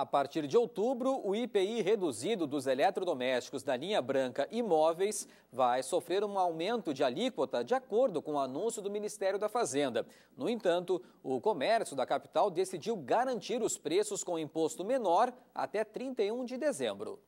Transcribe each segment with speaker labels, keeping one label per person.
Speaker 1: A partir de outubro, o IPI reduzido dos eletrodomésticos da linha branca imóveis vai sofrer um aumento de alíquota de acordo com o anúncio do Ministério da Fazenda. No entanto, o comércio da capital decidiu garantir os preços com imposto menor até 31 de dezembro.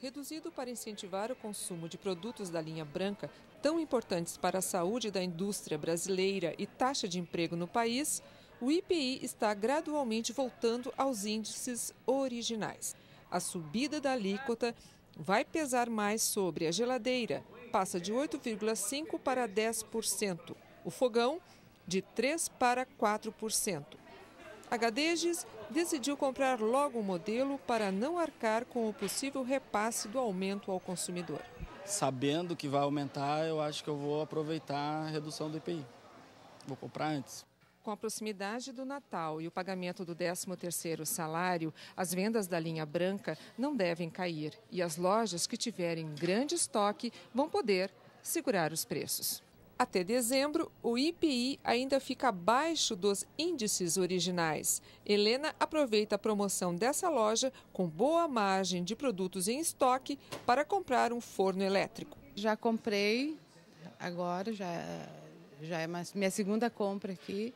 Speaker 2: Reduzido para incentivar o consumo de produtos da linha branca, tão importantes para a saúde da indústria brasileira e taxa de emprego no país, o IPI está gradualmente voltando aos índices originais. A subida da alíquota vai pesar mais sobre a geladeira, passa de 8,5% para 10%, o fogão, de 3% para 4%. A Gadeges decidiu comprar logo o um modelo para não arcar com o possível repasse do aumento ao consumidor.
Speaker 1: Sabendo que vai aumentar, eu acho que eu vou aproveitar a redução do IPI. Vou comprar antes.
Speaker 2: Com a proximidade do Natal e o pagamento do 13º salário, as vendas da linha branca não devem cair e as lojas que tiverem grande estoque vão poder segurar os preços. Até dezembro, o IPI ainda fica abaixo dos índices originais. Helena aproveita a promoção dessa loja com boa margem de produtos em estoque para comprar um forno elétrico. Já comprei, agora já, já é minha segunda compra aqui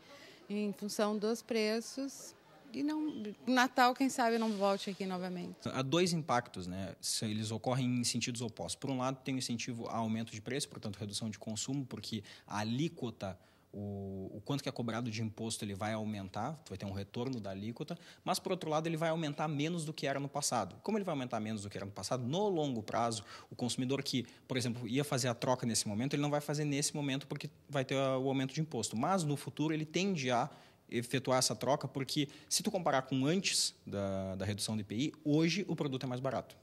Speaker 2: em função dos preços. E não, Natal, quem sabe, não volte aqui novamente.
Speaker 1: Há dois impactos, né? Eles ocorrem em sentidos opostos. Por um lado, tem o incentivo a aumento de preço, portanto, redução de consumo, porque a alíquota o, o, quanto que é cobrado de imposto ele vai aumentar, vai ter um retorno da alíquota, mas por outro lado ele vai aumentar menos do que era no passado. Como ele vai aumentar menos do que era no passado, no longo prazo, o consumidor que, por exemplo, ia fazer a troca nesse momento, ele não vai fazer nesse momento porque vai ter ah, o aumento de imposto, mas no futuro ele tende a efetuar essa troca porque se tu comparar com antes da, da redução do IPI, hoje o produto é mais barato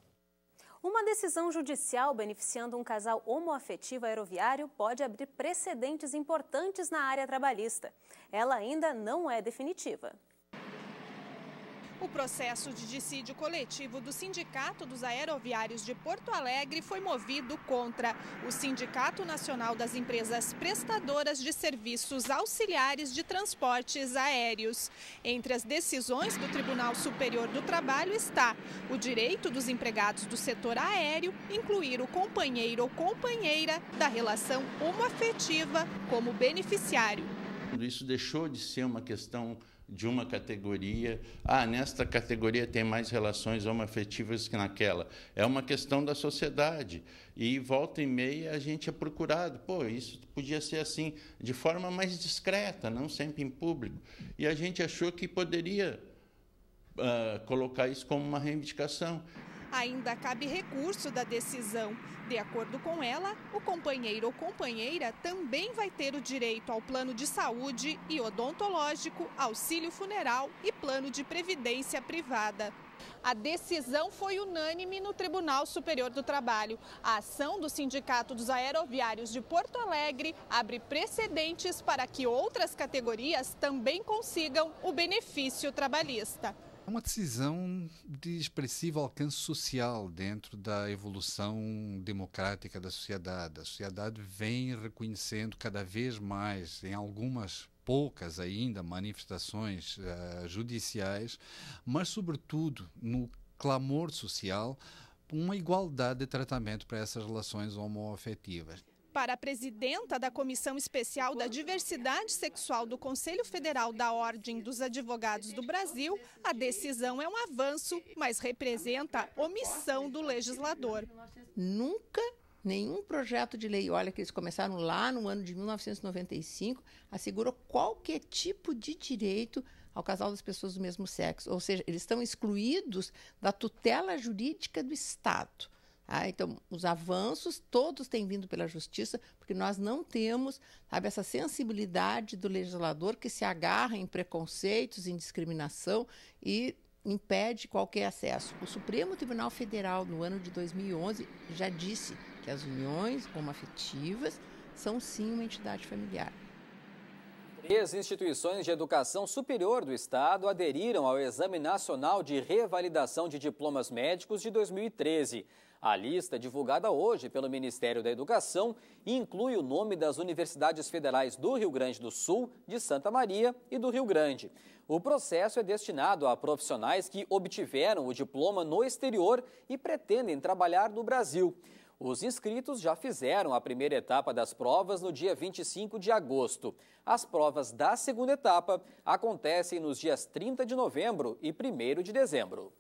Speaker 3: decisão judicial beneficiando um casal homoafetivo aeroviário pode abrir precedentes importantes na área trabalhista. Ela ainda não é definitiva. O processo de dissídio coletivo do Sindicato dos Aeroviários de Porto Alegre foi movido contra o Sindicato Nacional das Empresas Prestadoras de Serviços Auxiliares de Transportes Aéreos. Entre as decisões do Tribunal Superior do Trabalho está o direito dos empregados do setor aéreo incluir o companheiro ou companheira da relação homoafetiva como beneficiário. Isso deixou de ser uma questão de uma categoria. Ah, nesta categoria tem mais relações homoafetivas que naquela. É uma questão da sociedade. E volta e meia a gente é procurado. Pô, isso podia ser assim, de forma mais discreta, não sempre em público. E a gente achou que poderia uh, colocar isso como uma reivindicação ainda cabe recurso da decisão. De acordo com ela, o companheiro ou companheira também vai ter o direito ao plano de saúde e odontológico, auxílio funeral e plano de previdência privada. A decisão foi unânime no Tribunal Superior do Trabalho. A ação do Sindicato dos Aeroviários de Porto Alegre abre precedentes para que outras categorias também consigam o benefício trabalhista.
Speaker 1: Há uma decisão de expressivo alcance social dentro da evolução democrática da sociedade. A sociedade vem reconhecendo cada vez mais, em algumas poucas ainda manifestações uh, judiciais, mas, sobretudo, no clamor social, uma igualdade de tratamento para essas relações homoafetivas.
Speaker 3: Para a presidenta da Comissão Especial da Diversidade Sexual do Conselho Federal da Ordem dos Advogados do Brasil, a decisão é um avanço, mas representa omissão do legislador.
Speaker 2: Nunca nenhum projeto de lei, olha que eles começaram lá no ano de 1995, assegurou qualquer tipo de direito ao casal das pessoas do mesmo sexo. Ou seja, eles estão excluídos da tutela jurídica do Estado. Ah, então, os avanços todos têm vindo pela justiça, porque nós não temos sabe, essa sensibilidade do legislador que se agarra em preconceitos, em discriminação e impede qualquer acesso. O Supremo Tribunal Federal, no ano de 2011, já disse que as uniões homoafetivas são sim uma entidade familiar.
Speaker 1: Três instituições de educação superior do Estado aderiram ao Exame Nacional de Revalidação de Diplomas Médicos de 2013. A lista divulgada hoje pelo Ministério da Educação inclui o nome das universidades federais do Rio Grande do Sul, de Santa Maria e do Rio Grande. O processo é destinado a profissionais que obtiveram o diploma no exterior e pretendem trabalhar no Brasil. Os inscritos já fizeram a primeira etapa das provas no dia 25 de agosto. As provas da segunda etapa acontecem nos dias 30 de novembro e 1 de dezembro.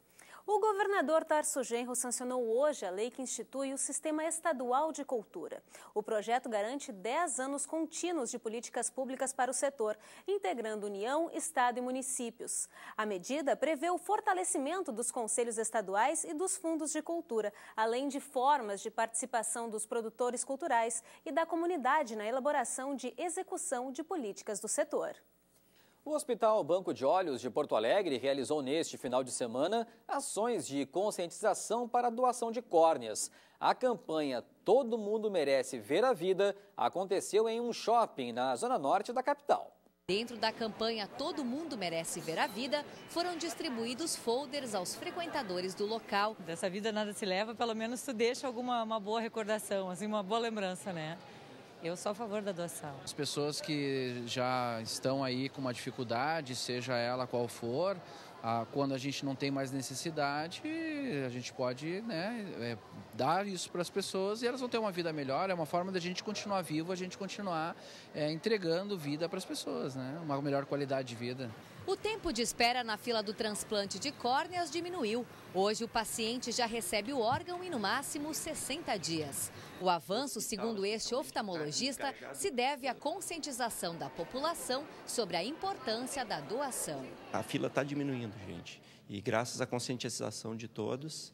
Speaker 3: O governador Tarso Genro sancionou hoje a lei que institui o Sistema Estadual de Cultura. O projeto garante 10 anos contínuos de políticas públicas para o setor, integrando União, Estado e municípios. A medida prevê o fortalecimento dos conselhos estaduais e dos fundos de cultura, além de formas de participação dos produtores culturais e da comunidade na elaboração de execução de políticas do setor.
Speaker 1: O Hospital Banco de Olhos de Porto Alegre realizou neste final de semana ações de conscientização para a doação de córneas. A campanha Todo Mundo Merece Ver a Vida aconteceu em um shopping na zona norte da capital.
Speaker 2: Dentro da campanha Todo Mundo Merece Ver a Vida, foram distribuídos folders aos frequentadores do local. Dessa vida nada se leva, pelo menos tu deixa alguma uma boa recordação, assim, uma boa lembrança, né? Eu sou a favor da doação.
Speaker 1: As pessoas que já estão aí com uma dificuldade, seja ela qual for, ah, quando a gente não tem mais necessidade, a gente pode né, é, dar isso para as pessoas e elas vão ter uma vida melhor. É uma forma da gente continuar vivo, a gente continuar é, entregando vida para as pessoas, né? uma melhor qualidade de vida.
Speaker 2: O tempo de espera na fila do transplante de córneas diminuiu. Hoje, o paciente já recebe o órgão em no máximo 60 dias. O avanço, segundo este oftalmologista, se deve à conscientização da população sobre a importância da doação. A fila está diminuindo, gente, e graças à conscientização de todos,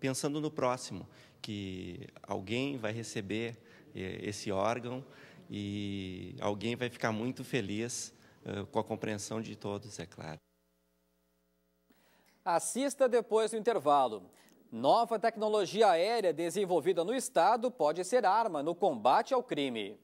Speaker 2: pensando no próximo, que alguém vai receber eh, esse órgão e alguém vai ficar muito feliz eh, com a compreensão de todos, é claro.
Speaker 1: Assista depois do intervalo. Nova tecnologia aérea desenvolvida no estado pode ser arma no combate ao crime.